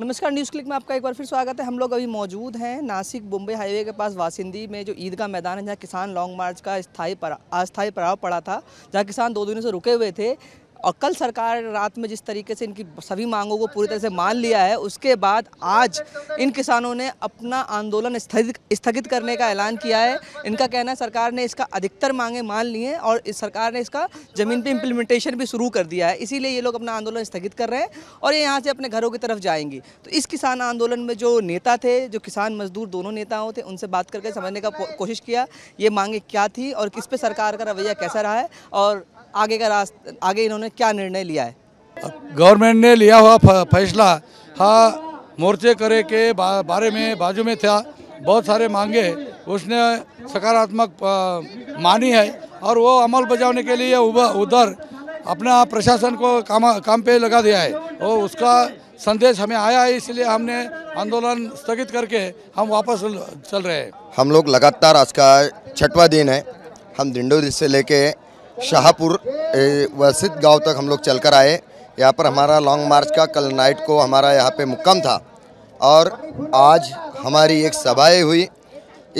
नमस्कार news click में आपका एक बार फिर स्वागत है हम लोग अभी मौजूद हैं नासिक मुंबई हाईवे के पास वासिंदी में जो ईद का मैदान है जहाँ किसान लॉन्ग मार्च का स्थायी पर अस्थायी पड़ाव पड़ा था जहाँ किसान दो दिनों से रुके हुए थे और कल सरकार रात में जिस तरीके से इनकी सभी मांगों को पूरी तरह से मान लिया है उसके बाद आज इन किसानों ने अपना आंदोलन स्थगित स्थगित करने का ऐलान किया है इनका कहना है सरकार ने इसका अधिकतर मांगे मान ली हैं और इस सरकार ने इसका ज़मीन पे इम्प्लीमेंटेशन भी शुरू कर दिया है इसीलिए ये लोग अपना आंदोलन स्थगित कर रहे हैं और ये यहाँ से अपने घरों की तरफ जाएंगी तो इस किसान आंदोलन में जो नेता थे जो किसान मजदूर दोनों नेताओं थे उनसे बात करके समझने का कोशिश किया ये मांगे क्या थी और किस पर सरकार का रवैया कैसा रहा है और आगे का रास्ता आगे इन्होंने क्या निर्णय लिया है गवर्नमेंट ने लिया हुआ फैसला हाँ मोर्चे करे के बारे में बाजू में था बहुत सारे मांगे उसने सकारात्मक मानी है और वो अमल बजाने के लिए उधर अपना प्रशासन को काम काम पे लगा दिया है और उसका संदेश हमें आया है इसलिए हमने आंदोलन स्थगित करके हम वापस चल रहे हैं हम लोग लगातार आज का छठवा दिन है हम डिंडोरी से लेके शाहपुर वसित गांव तक हम लोग चलकर आए यहाँ पर हमारा लॉन्ग मार्च का कल नाइट को हमारा यहाँ पे मुक्म था और आज हमारी एक सभाएँ हुई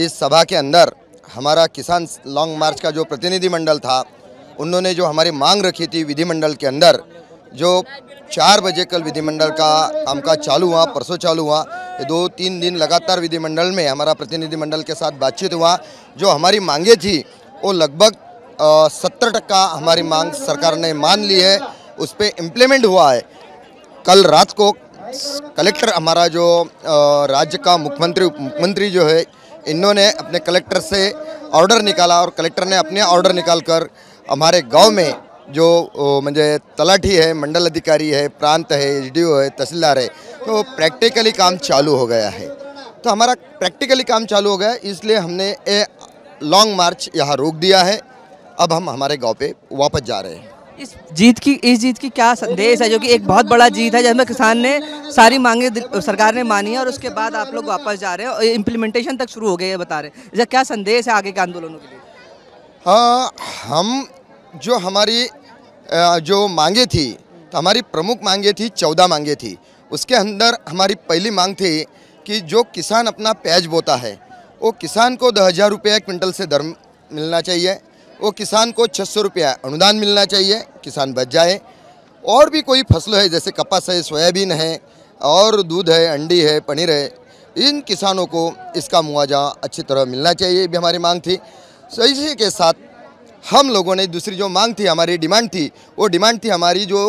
इस सभा के अंदर हमारा किसान लॉन्ग मार्च का जो प्रतिनिधिमंडल था उन्होंने जो हमारी मांग रखी थी विधिमंडल के अंदर जो चार बजे कल विधिमंडल का कामकाज चालू हुआ परसों चालू हुआ दो तीन दिन लगातार विधिमंडल में हमारा प्रतिनिधिमंडल के साथ बातचीत हुआ जो हमारी मांगे थी वो लगभग सत्तर टक्का हमारी मांग सरकार ने मान ली है उस पर इम्प्लीमेंट हुआ है कल रात को कलेक्टर हमारा जो राज्य का मुख्यमंत्री उप मुख्यमंत्री जो है इन्होंने अपने कलेक्टर से ऑर्डर निकाला और कलेक्टर ने अपने ऑर्डर निकाल कर हमारे गांव में जो मुझे तलाठी है मंडल अधिकारी है प्रांत है ओ है तहसीलदार है तो प्रैक्टिकली काम चालू हो गया है तो हमारा प्रैक्टिकली काम चालू हो गया इसलिए हमने ए लॉन्ग मार्च यहाँ रोक दिया है अब हम हमारे गाँव पे वापस जा रहे हैं इस जीत की इस जीत की क्या संदेश है जो कि एक बहुत बड़ा जीत है जिसमें किसान ने सारी मांगे सरकार ने मानी है और उसके बाद आप लोग वापस जा रहे हैं और इम्प्लीमेंटेशन तक शुरू हो गए है बता रहे हैं क्या संदेश है आगे के आंदोलनों के लिए हाँ हम जो हमारी जो मांगे थी तो हमारी प्रमुख मांगे थी चौदह मांगे थी उसके अंदर हमारी पहली मांग थी कि जो किसान अपना प्याज बोता है वो किसान को दस हज़ार रुपये क्विंटल से दर मिलना चाहिए वो किसान को छः सौ रुपया अनुदान मिलना चाहिए किसान बच जाए और भी कोई फसल है जैसे कपास है सोयाबीन है और दूध है अंडी है पनीर है इन किसानों को इसका मुआवजा अच्छी तरह मिलना चाहिए भी हमारी मांग थी सो तो इसी के साथ हम लोगों ने दूसरी जो मांग थी हमारी डिमांड थी वो डिमांड थी हमारी जो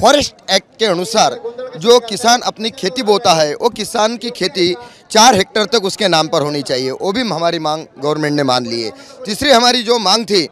फॉरेस्ट एक्ट के अनुसार जो किसान अपनी खेती बोता है वो किसान की खेती चार हेक्टर तक उसके नाम पर होनी चाहिए वो भी हमारी मांग गवर्नमेंट ने मान ली है तीसरी हमारी जो मांग थी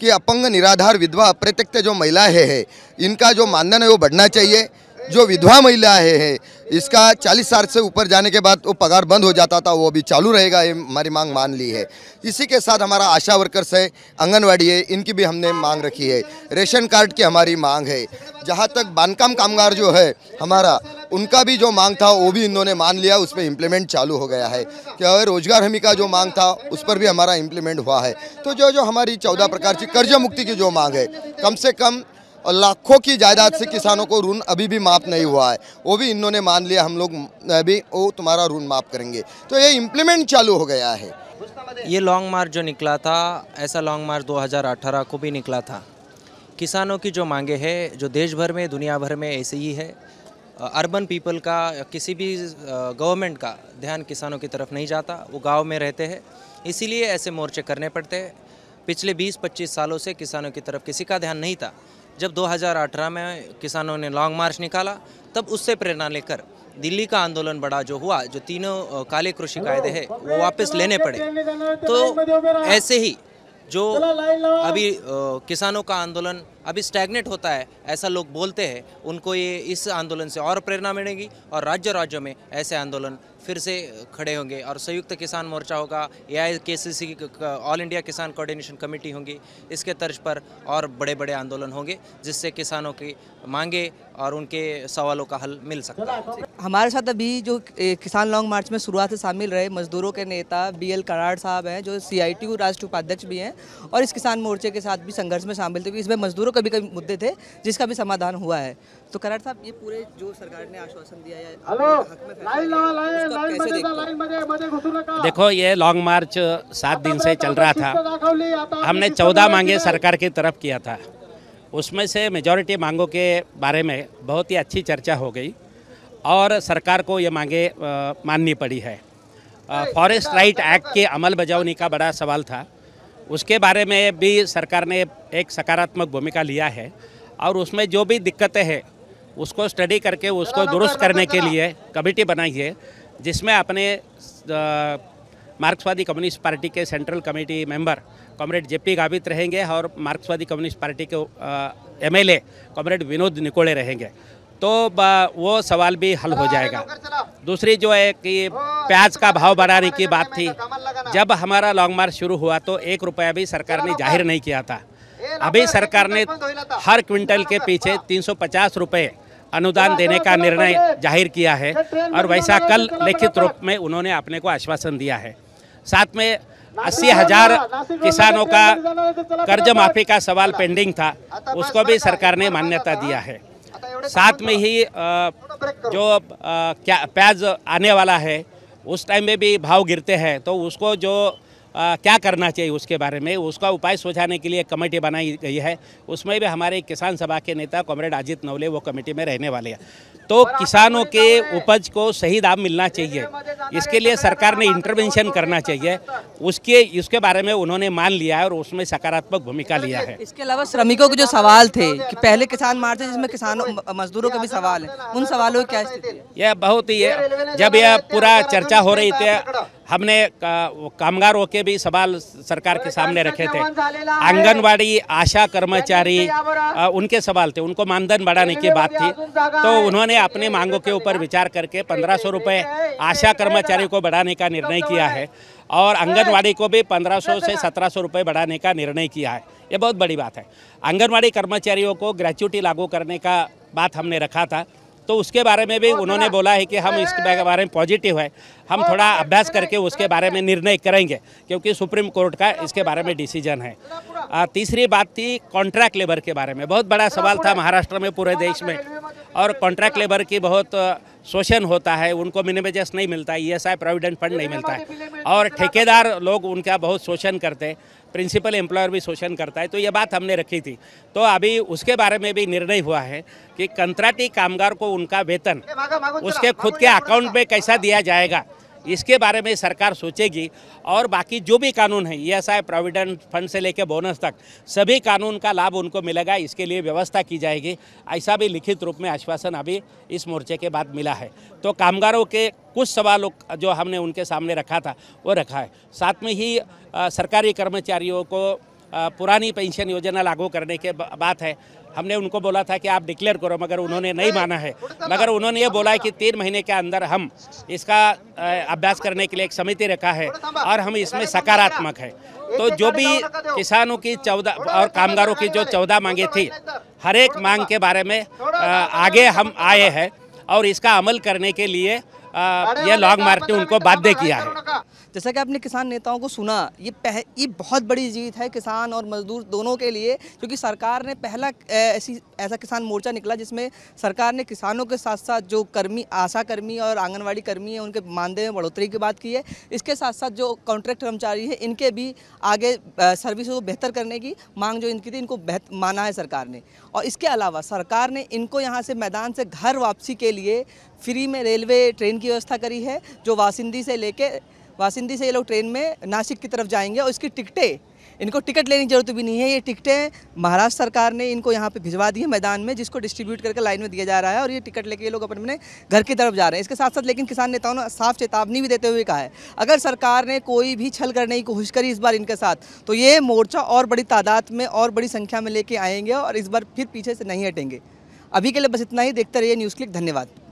कि अपंग निराधार विधवा अप्रत्यक्त जो महिलाएं हैं इनका जो मानधन है वो बढ़ना चाहिए जो विधवा महिला है, है इसका चालीस साल से ऊपर जाने के बाद वो पगार बंद हो जाता था वो अभी चालू रहेगा ये हमारी मांग मान ली है इसी के साथ हमारा आशा वर्कर्स है आंगनवाड़ी है इनकी भी हमने मांग रखी है रेशन कार्ड की हमारी मांग है जहाँ तक बानकाम कामगार जो है हमारा उनका भी जो मांग था वो भी इन्होंने मान लिया उस पर इम्प्लीमेंट चालू हो गया है क्या रोजगार हमी का जो मांग था उस पर भी हमारा इम्प्लीमेंट हुआ है तो जो जो हमारी चौदह प्रकार की कर्जा मुक्ति की जो मांग है कम से कम और लाखों की जायदाद से किसानों को ऋण अभी भी माफ़ नहीं हुआ है वो भी इन्होंने मान लिया हम लोग अभी वो तुम्हारा ऋण माफ़ करेंगे तो ये इम्प्लीमेंट चालू हो गया है ये लॉन्ग मार्च जो निकला था ऐसा लॉन्ग मार्च 2018 को भी निकला था किसानों की जो मांगे है जो देश भर में दुनिया भर में ऐसे ही है अर्बन पीपल का किसी भी गवर्नमेंट का ध्यान किसानों की तरफ नहीं जाता वो गांव में रहते हैं इसीलिए ऐसे मोर्चे करने पड़ते हैं पिछले 20-25 सालों से किसानों की तरफ किसी का ध्यान नहीं था जब 2018 में किसानों ने लॉन्ग मार्च निकाला तब उससे प्रेरणा लेकर दिल्ली का आंदोलन बड़ा जो हुआ जो तीनों काले कृषि कायदे हैं वो वापस लेने पड़े तो ऐसे ही जो अभी किसानों का आंदोलन अभी स्टैगनेट होता है ऐसा लोग बोलते हैं उनको ये इस आंदोलन से और प्रेरणा मिलेगी और राज्य राज्यों में ऐसे आंदोलन फिर से खड़े होंगे और संयुक्त किसान मोर्चा होगा या I K C C all India Kisan coordination committee होंगी इसके तर्ज पर और बड़े बड़े आंदोलन होंगे जिससे किसानों की मांगे और उनके सवालों का हल मिल सकता है हमारे साथ अभी जो किसान लॉन्ग मार्च में शुरुआत से शामिल रहे मजदूरों के नेता बी एल कराड़ साहब हैं जो सी आई टी राष्ट्रीय उपाध्यक्ष भी हैं और इस किसान मोर्चे के साथ भी संघर्ष में शामिल थे इसमें मजदूरों के भी कई मुद्दे थे जिसका भी समाधान हुआ है तो कराड़ साहब ये पूरे जो सरकार ने आश्वासन दिया है देखो ये लॉन्ग मार्च सात दिन से चल रहा था हमने चौदह मांगे सरकार की तरफ किया था उसमें से मेजॉरिटी मांगों के बारे में बहुत ही अच्छी चर्चा हो गई और सरकार को ये मांगे माननी पड़ी है फॉरेस्ट राइट अच्छा एक्ट के अमल बजावनी का बड़ा सवाल था उसके बारे में भी सरकार ने एक सकारात्मक भूमिका लिया है और उसमें जो भी दिक्कतें हैं उसको स्टडी करके उसको दुरुस्त करने के लिए कमेटी बनाई है जिसमें अपने मार्क्सवादी कम्युनिस्ट पार्टी के central committee member comrade JP Gavit रहेंगे और मार्क्सवादी कम्युनिस्ट पार्टी के एमएलए कॉमरेड विनोद निकोले रहेंगे तो वो सवाल भी हल हो जाएगा दूसरी जो है कि प्याज का भाव बढ़ाने की बात थी जब हमारा लॉन्ग मार्च शुरू हुआ तो एक रुपया भी सरकार ने जाहिर नहीं किया था अभी सरकार ने हर क्विंटल के पीछे तीन सौ अनुदान देने का निर्णय जाहिर किया है और वैसा कल लिखित रूप में उन्होंने अपने को आश्वासन दिया है साथ में अस्सी हजार किसानों का कर्ज माफी का सवाल पेंडिंग था उसको भी सरकार ने मान्यता दिया है साथ में ही जो क्या प्याज आने वाला है उस टाइम में भी भाव गिरते हैं तो उसको जो आ, क्या करना चाहिए उसके बारे में उसका उपाय सुझाने के लिए कमेटी बनाई गई है उसमें भी हमारे किसान सभा के नेता कॉमरेड अजित नवले वो कमेटी में रहने वाले हैं तो किसानों के उपज को सही दाम मिलना चाहिए इसके लिए सरकार ने इंटरवेंशन करना चाहिए उसके इसके बारे में उन्होंने मान लिया है और उसमें सकारात्मक भूमिका लिया है इसके अलावा श्रमिकों के जो सवाल थे कि पहले किसान मार्च जिसमें किसानों मजदूरों के भी सवाल है उन सवालों की क्या स्थिति यह बहुत ही है जब यह पूरा चर्चा हो रही थी हमने कामगारों के भी सवाल सरकार के सामने रखे थे आंगनवाड़ी आशा कर्मचारी उनके सवाल थे उनको मानदन बढ़ाने की बात थी तो उन्होंने अपने मांगों के तो ऊपर विचार करके पंद्रह सौ रुपये आशा कर्मचारी को बढ़ाने का निर्णय किया है और आंगनवाड़ी को भी 1500 से 1700 रुपए बढ़ाने का निर्णय किया है ये बहुत बड़ी बात है आंगनवाड़ी कर्मचारियों को ग्रेचुटी लागू करने का बात हमने रखा था तो उसके बारे में भी उन्होंने बोला है कि हम इसके बारे में पॉजिटिव है हम थोड़ा अभ्यास करके उसके बारे में निर्णय करेंगे क्योंकि सुप्रीम कोर्ट का इसके बारे में डिसीजन है तीसरी बात थी कॉन्ट्रैक्ट लेबर के बारे में बहुत बड़ा सवाल था महाराष्ट्र में पूरे देश में तो और कॉन्ट्रैक्ट लेबर की बहुत शोषण होता है उनको मिनिमेजस e नहीं मिलता है ई एस प्रोविडेंट फंड नहीं मिलता है और ठेकेदार तो- लोग उनका बहुत शोषण करते हैं प्रिंसिपल एम्प्लॉयर भी शोषण करता है तो ये बात हमने रखी थी तो अभी उसके बारे में भी निर्णय हुआ है कि कंत्राटी कामगार को उनका वेतन उसके खुद के अकाउंट में कैसा दिया जाएगा इसके बारे में सरकार सोचेगी और बाकी जो भी कानून है E S I provident fund से लेकर बोनस तक सभी कानून का लाभ उनको मिलेगा इसके लिए व्यवस्था की जाएगी ऐसा भी लिखित रूप में आश्वासन अभी इस मोर्चे के बाद मिला है तो कामगारों के कुछ सवालों जो हमने उनके सामने रखा था वो रखा है साथ में ही सरकारी कर्मचारियों को पुरानी पेंशन योजना लागू करने के बात है हमने उनको बोला था कि आप डिक्लेयर करो मगर उन्होंने नहीं माना है मगर उन्होंने ये बोला है कि तीन महीने के अंदर हम इसका अभ्यास करने के लिए एक समिति रखा है और हम इसमें सकारात्मक है तो जो भी किसानों की चौदह और कामगारों की जो चौदह मांगे थी हर एक मांग के बारे में आगे हम आए हैं और इसका अमल करने के लिए यह लॉन्ग मार्च ने उनको बाध्य किया है जैसा कि आपने किसान नेताओं को सुना ये पह ये बहुत बड़ी जीत है किसान और मजदूर दोनों के लिए क्योंकि सरकार ने पहला ऐसी ऐसा किसान मोर्चा निकला जिसमें सरकार ने किसानों के साथ साथ जो कर्मी आशा कर्मी और आंगनबाड़ी कर्मी है उनके मानदेय में बढ़ोतरी की बात की है इसके साथ साथ जो कॉन्ट्रैक्ट कर्मचारी है इनके भी आगे सर्विस को बेहतर करने की मांग जो इनकी थी इनको माना है सरकार ने और इसके अलावा सरकार ने इनको यहाँ से मैदान से घर वापसी के लिए फ्री में रेलवे ट्रेन की व्यवस्था करी है जो वासिंदी से लेके वासिंदी से ये लोग ट्रेन में नासिक की तरफ जाएंगे और इसकी टिकटें इनको टिकट लेने की जरूरत भी नहीं है ये टिकटें महाराष्ट्र सरकार ने इनको यहाँ पे भिजवा दी है मैदान में जिसको डिस्ट्रीब्यूट करके लाइन में दिया जा रहा है और ये टिकट लेके ये लोग अपने घर की तरफ जा रहे हैं इसके साथ साथ लेकिन किसान नेताओं ने साफ चेतावनी भी देते हुए कहा है अगर सरकार ने कोई भी छल करने की कोशिश करी इस बार इनके साथ तो ये मोर्चा और बड़ी तादाद में और बड़ी संख्या में लेके आएंगे और इस बार फिर पीछे से नहीं हटेंगे अभी के लिए बस इतना ही देखते रहिए न्यूज़ क्लिक धन्यवाद